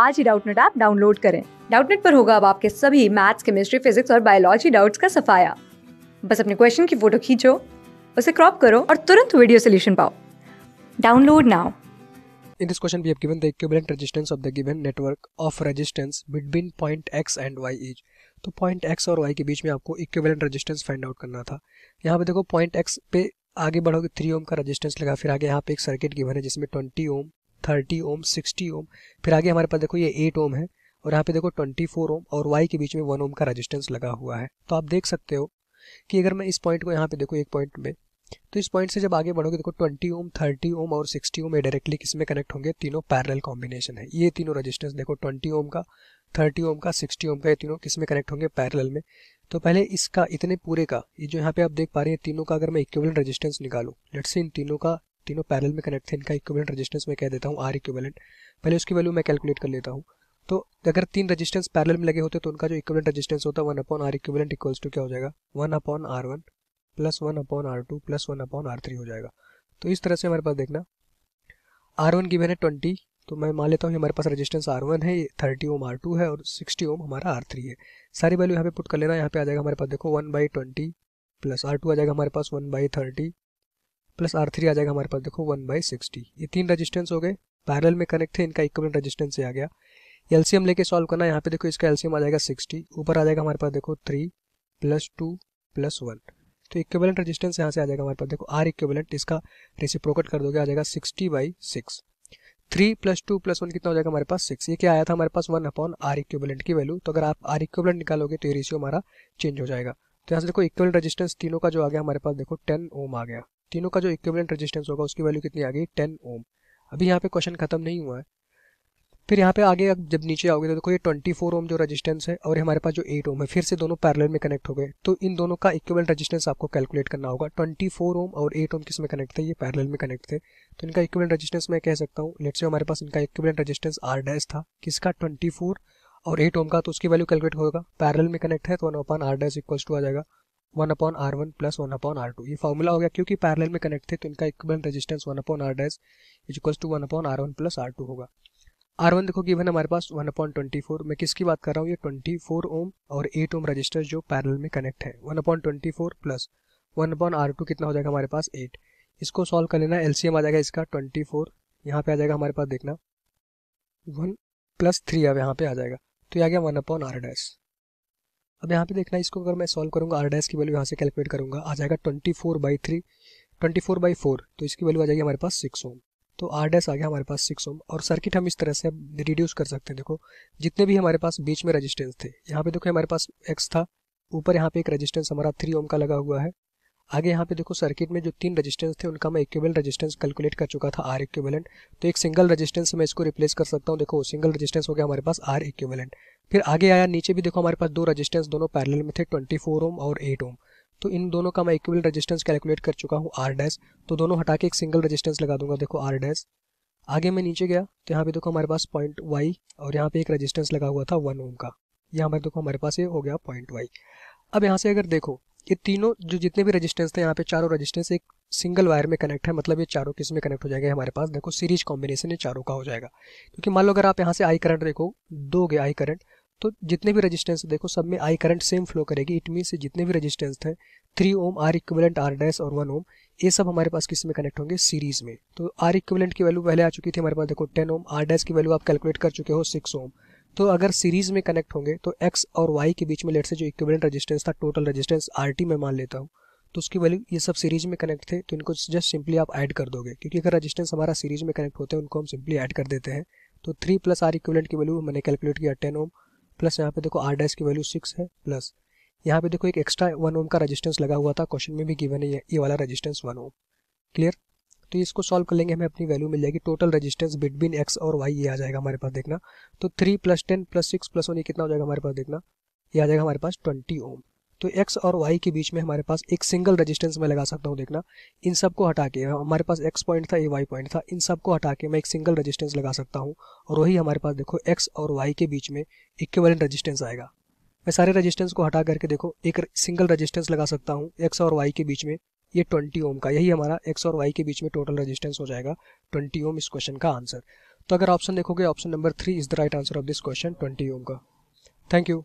आज ही Doubtnut app download करें डाउटनेट पर होगा अब आपके सभी मैथ्स केमिस्ट्री फिजिक्स और बायोलॉजी डाउट्स का सफाया बस अपने क्वेश्चन की फोटो खींचो उसे क्रॉप करो और तुरंत वीडियो सोल्यूशन पाओ download now In this question, we have given the equivalent resistance of the given network of resistance between point x and y each. तो पॉइंट x और y के बीच में आपको इक्विवेलेंट रेजिस्टेंस फाइंड आउट करना था यहाँ पे देखो पॉइंट x पे आगे बढ़ोगे थ्री ओम का रेजिस्टेंस लगा फिर आगे यहाँ पे एक सर्किट गिवन है जिसमें twenty ohm thirty ohm sixty ohm फिर आगे हमारे पास देखो ये एट ओम है और यहाँ पे देखो ट्वेंटी फोर ओम और वाई के बीच में वन ओम का रजिस्टेंस लगा हुआ है तो आप देख सकते हो कि अगर मैं इस पॉइंट को यहाँ पे देखो एक पॉइंट में तो इस पॉइंट से जब आगे बढ़ोगे देखो ट्वेंटी ओम थर्टी ओम और सिक्सटी ओम ये डायरेक्टली किसमें कनेक्ट होंगे तीनों पैरल कॉम्बिनेशन है ये तीनों रजिस्टेंस देखो ट्वेंटी ओम का थर्टी ओम का सिक्सटी ओम का ये तीनों किसमें कनेक्ट होंगे पैरल में तो पहले इसका इतने पूरे का ये जो यहाँ पे आप देख पा रहे हैं तीनों का अगर मैं इक्वल रजिस्टेंस निकालू लेट्स इन तीनों का तीनों पैरल में कनेक्ट थे इनका इक्विवेलेंट रजिस्टेंस मैं कह देता हूँ आर इक्विवेलेंट पहले उसकी वैल्यू मैं कैलकुलेट कर लेता हूँ तो अगर तीन रजिस्टेंस पैरल में लगे होते तो उनका जो इक्विवेलेंट रजिस्टेंस होता है one upon R equivalent equals to क्या हो जाएगा one upon R one plus one upon R two plus one upon R three हो जाएगा तो इस तरह से हमारे पास देखना आर वन गिवन है ट्वेंटी तो मैं मान लेता हूँ हमारे पास रजिस्टेंस आर वन है थर्टी ओम आर टू है और सिक्सटी ओम हमारा आर थ्री है सारी वैल्यू यहाँ पे पुट कर लेना यहाँ पे आ जाएगा हमारे पास देखो one by twenty plus R two आ जाएगा हमारे पास one by thirty plus R three आ जाएगा हमारे पास देखो वन बाई सिक्सटी ये तीन रजिस्टेंस हो गए पैरल में कनेक्ट थे इनका इक्वलेंट रजिस्टेंस आ गया एलसीएम लेके सॉल्व करना यहाँ पे देखो इसका एलसीएम आ जाएगा सिक्सटी ऊपर आ जाएगा हमारे पास देखो three plus two plus one तो इक्वेलेंट रजिस्टेंस यहाँ से आ जाएगा हमारे पास देखो आर इक्वेलेंट इसका रेसिप्रोकेट कर दोगे आ जाएगा sixty by six three plus two plus one कितना हो जाएगा हमारे पास सिक्स ये क्या आया था हमारे पास वन अपॉन आर इक्वेलेंट की वैल्यू तो अगर आप आर इक्वेलेंट निकालोगे तो ये रेशियो हमारा चेंज हो जाएगा तो यहाँ से देखो इक्वल रजिस्टेंस तीनों का जो आ गया हमारे पास देखो टेन ओम आ गया तीनों का जो इक्विवेलेंट रेजिस्टेंस होगा उसकी वैल्यू कितनी आ गई टेन ओम अभी यहाँ पे क्वेश्चन खत्म नहीं हुआ है फिर यहाँ पे आगे अब जब नीचे आओगे तो देखो ये 24 ओम जो रेजिस्टेंस है और हमारे पास जो 8 ओम है फिर से दोनों पैरेलल में कनेक्ट हो गए तो इन दोनों का इक्विवेलेंट रेजिस्टेंस आपको कैलकुलेट करना होगा 24 ओम और 8 ओम किस में कनेक्ट थे ये पैरेलल में कनेक्ट थे तो इनका इक्विवेलेंट रेजिस्टेंस मैं कह सकता हूँ लेट से हमारे पास इनका इक्विवेलेंट रेजिस्टेंस आर डैश था किसका ट्वेंटी और एट ओम का तो उसकी वैल्यू कैलकुलेट होगा पैरल में कनेक्ट है तो one upon R dash equals to आ जाएगा one upon R one plus one upon R two ये फॉर्मूला हो गया क्योंकि पैरेलल में कनेक्ट थे तो इनका equivalent resistance one upon R dash is equal to one upon R one plus R two होगा आर वन देखो गिवन हमारे पास वन अपॉन ट्वेंटी फोर मैं किसकी बात कर रहा हूँ ये ट्वेंटी फोर ओम और एट ओम रजिस्टर जो पैरल में कनेक्ट है one upon twenty four plus one upon R two कितना हो जाएगा हमारे पास एट इसको सॉल्व कर लेना एल सी एम आ जाएगा इसका ट्वेंटी फोर यहाँ पे आ जाएगा हमारे पास देखना वन प्लस थ्री अब यहाँ पे आ जाएगा तो ये आ गया वन अपॉन आर डैश अब यहाँ पे देखना इसको अगर मैं सॉल्व करूँगा आर डैश की वैल्यू यहाँ से कैलकुलेट करूँगा आ जाएगा twenty four by three twenty four by four तो इसकी वैल्यू आ जाएगी हमारे पास सिक्स ओम तो आर डैश आ गया हमारे पास सिक्स ओम और सर्किट हम इस तरह से रिड्यूस कर सकते हैं देखो जितने भी हमारे पास बीच में रजिस्टेंस थे यहाँ पे देखो हमारे पास एक्स था ऊपर यहाँ पे एक रजिस्टेंस हमारा थ्री ओम का लगा हुआ है आगे यहाँ पे देखो सर्किट में जो तीन रजिस्टेंस थे उनका मैं इक्वल रजिस्टेंस कैलकुलेट कर चुका था आर इक्वेलेंट तो एक सिंगल रजिस्टेंस से मैं इसको रिप्लेस कर सकता हूँ देखो सिंगल रजिस्टेंस हो गया हमारे पास आर इक्वेलेंट फिर आगे आया नीचे भी देखो हमारे पास दो रजिस्टेंस दोनों पैरेलल में थे 24 ओम और 8 ओम तो इन दोनों का मैं इक्विवेलेंट रजिस्टेंस कैलकुलेट कर चुका हूँ आर डैश तो दोनों हटा के एक सिंगल रजिस्टेंस लगा दूंगा देखो आर डैश आगे मैं नीचे गया तो यहाँ पे देखो हमारे पास पॉइंट वाई और यहाँ पे एक रजिस्टेंस लगा हुआ था वन ओम का यहाँ पर देखो हमारे पास ये हो गया पॉइंट वाई अब यहाँ से अगर देखो ये तीनों जो जितने भी रजिस्टेंस थे यहाँ पे चारों रजिस्टेंस एक सिंगल वायर में कनेक्ट है मतलब ये चारों किस में कनेक्ट हो जाएगा हमारे पास देखो सीरीज कॉम्बिनेशन ये चारों का हो जाएगा क्योंकि मान लो अगर आप यहाँ से आई करंट देखो दो गए आई करंट तो जितने भी रजिस्टेंस देखो सब में आई करंट सेम फ्लो करेगी इट मीन से जितने भी रजिस्टेंस थे three ohm R equivalent R dash और वन ओम ये सब हमारे पास किस में कनेक्ट होंगे सीरीज में तो आर इक्विवेलेंट की वैल्यू पहले आ चुकी थी हमारे पास देखो टेन ओम आर डैश की वैल्यू आप कैलकुलेट कर चुके हो सिक्स ओम तो अगर सीरीज में कनेक्ट होंगे तो एक्स और वाई के बीच में लेट से जो इक्विवेलेंट रजिस्टेंस था टोटल रजिस्टेंस आर में मान लेता हूँ तो उसकी वैल्यू ये सब सीरीज में कनेक्ट थे तो इनको जस्ट सिंपली आप ऐड कर दोगे क्योंकि अगर रजिस्टेंस हमारा सीरीज में कनेक्ट होते हैं उनको हम सिंपली ऐड कर देते हैं तो थ्री प्लस आर इक्विवेलेंट की वैल्यू मैंने कैलकुलेट किया टेन ओम प्लस यहाँ पे देखो आर डैश की वैल्यू सिक्स है प्लस यहाँ पे देखो एक एक्स्ट्रा वन ओम का रेजिस्टेंस लगा हुआ था क्वेश्चन में भी गिवन है ये वाला रेजिस्टेंस वन ओम क्लियर तो इसको सॉल्व कर लेंगे हमें अपनी वैल्यू मिल जाएगी टोटल रेजिस्टेंस बिटवीन एक्स और वाई ये आ जाएगा हमारे पास देखना तो three plus ten plus six plus one ये कितना हो जाएगा हमारे पास देखना ये आ जाएगा हमारे पास ट्वेंटी ओम तो एक्स और वाई के बीच में हमारे पास एक सिंगल रजिस्टेंस मैं लगा सकता हूँ देखना इन सब को हटा के हमारे पास एक्स पॉइंट था ये वाई पॉइंट था इन सब को हटा के मैं एक सिंगल रजिस्टेंस लगा सकता हूँ और वही हमारे पास देखो एक्स और वाई के बीच में इक्वेलेंट रजिस्टेंस आएगा मैं सारे रजिस्टेंस को हटा करके देखो एक सिंगल रजिस्टेंस लगा सकता हूँ एक्स और वाई के बीच में ये ट्वेंटी ओम का यही हमारा एक्स और वाई के बीच में टोटल रजिस्टेंस हो जाएगा ट्वेंटी ओम इस क्वेश्चन का आंसर तो अगर ऑप्शन देखोगे option number three is the right answer of this question twenty ohm का थैंक यू